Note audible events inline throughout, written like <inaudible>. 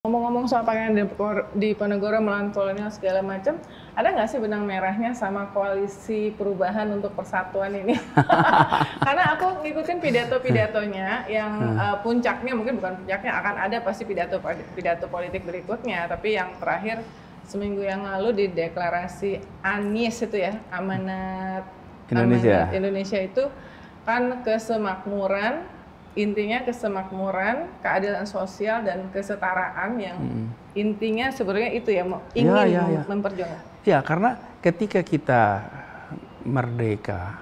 Ngomong-ngomong soal pakaian di Ponegoro melawan kolonial segala macam, ada nggak sih benang merahnya sama koalisi perubahan untuk persatuan ini? <laughs> Karena aku ngikutin pidato-pidatonya yang uh, puncaknya mungkin bukan puncaknya akan ada pasti pidato pidato politik berikutnya, tapi yang terakhir seminggu yang lalu di deklarasi Anies itu ya amanat Indonesia. Amanat Indonesia itu kan kesemakmuran intinya kesemakmuran, keadilan sosial dan kesetaraan yang hmm. intinya sebenarnya itu ya, ya ingin ya, ya, ya. memperjuangkan. Ya, karena ketika kita merdeka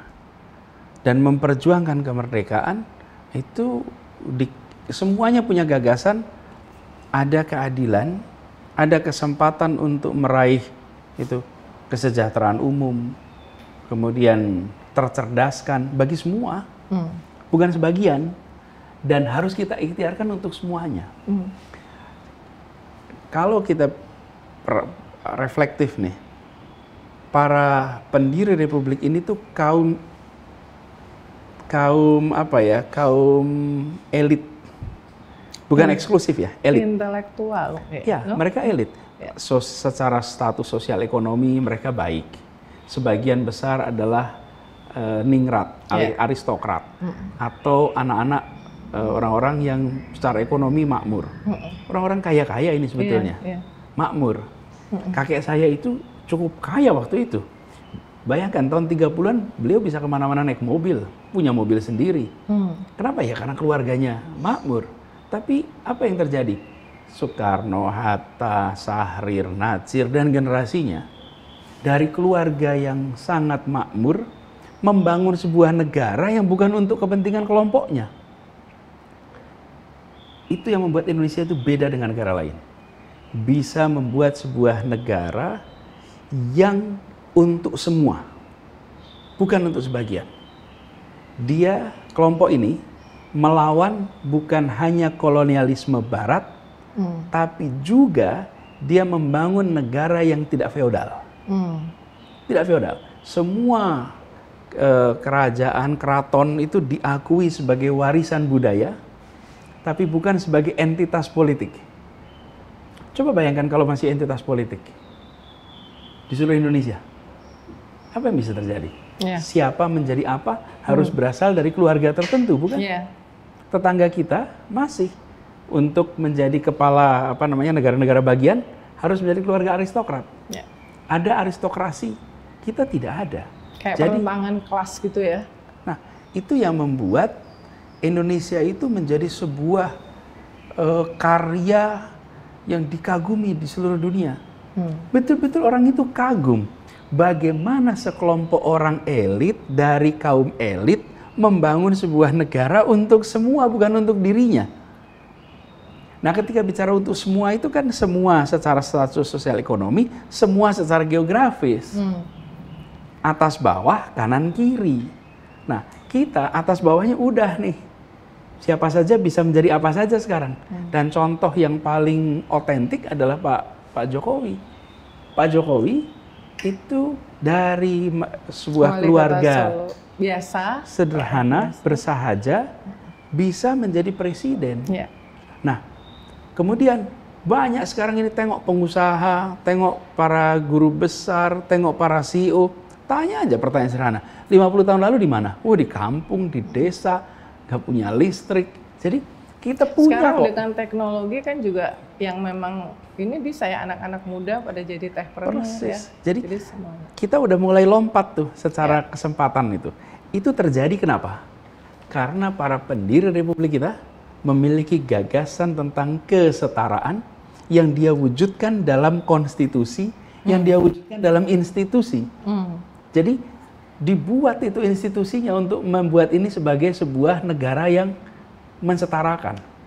dan memperjuangkan kemerdekaan itu di, semuanya punya gagasan ada keadilan, ada kesempatan untuk meraih itu kesejahteraan umum, kemudian tercerdaskan bagi semua, hmm. bukan sebagian dan harus kita ikhtiarkan untuk semuanya. Mm. Kalau kita reflektif nih, para pendiri republik ini tuh kaum kaum apa ya kaum elit bukan hmm. eksklusif ya elit intelektual ya no? mereka elit ya. so, secara status sosial ekonomi mereka baik sebagian besar adalah uh, ningrat yeah. aristokrat hmm. atau anak-anak Eh, orang-orang uh, yang secara ekonomi makmur. Orang-orang kaya-kaya ini sebetulnya. Yeah, yeah. Makmur. Kakek saya itu cukup kaya waktu itu. Bayangkan tahun 30-an beliau bisa kemana-mana naik mobil, punya mobil sendiri. Hmm. Kenapa ya? Karena keluarganya makmur. Tapi apa yang terjadi? Soekarno, Hatta, Sahrir, Natsir, dan generasinya dari keluarga yang sangat makmur membangun sebuah negara yang bukan untuk kepentingan kelompoknya. Itu yang membuat Indonesia itu beda dengan negara lain. Bisa membuat sebuah negara yang untuk semua, bukan untuk sebagian. Dia kelompok ini melawan bukan hanya kolonialisme barat, hmm. tapi juga dia membangun negara yang tidak feodal. Hmm. Tidak feodal. Semua eh, kerajaan keraton itu diakui sebagai warisan budaya tapi bukan sebagai entitas politik. Coba bayangkan kalau masih entitas politik di seluruh Indonesia, apa yang bisa terjadi? Yeah. Siapa menjadi apa harus hmm. berasal dari keluarga tertentu, bukan? Yeah. Tetangga kita masih untuk menjadi kepala apa namanya negara-negara bagian harus menjadi keluarga aristokrat. Yeah. Ada aristokrasi, kita tidak ada. Kayak Jadi, perkembangan kelas gitu ya. Nah, itu yang membuat Indonesia itu menjadi sebuah uh, karya yang dikagumi di seluruh dunia. Hmm. Betul-betul hmm. orang itu kagum bagaimana sekelompok orang elit dari kaum elit membangun sebuah negara untuk semua bukan untuk dirinya. Nah, ketika bicara untuk semua itu kan semua secara status sosial ekonomi, semua secara geografis. Hmm. Atas bawah, kanan kiri. Nah, kita atas bawahnya udah nih Siapa saja bisa menjadi apa saja sekarang. Hmm. Dan contoh yang paling otentik adalah Pak Pak Jokowi. Pak Jokowi itu dari sebuah Mali keluarga biasa, sederhana, biasa. bersahaja hmm. bisa menjadi presiden. Ya. Nah, kemudian banyak sekarang ini tengok pengusaha, tengok para guru besar, tengok para CEO. Tanya aja pertanyaan sederhana. 50 tahun lalu di mana? Oh, di kampung, di desa nggak punya listrik. Jadi kita punya Sekarang kok. dengan teknologi kan juga yang memang ini bisa ya anak-anak muda pada jadi teh ya. Persis. Ya. Jadi, jadi kita udah mulai lompat tuh secara ya. kesempatan itu. Itu terjadi kenapa? Karena para pendiri republik kita memiliki gagasan tentang kesetaraan yang dia wujudkan dalam konstitusi, hmm. yang dia wujudkan dalam institusi. Hmm. Jadi dibuat itu institusinya untuk membuat ini sebagai sebuah negara yang mensetarakan.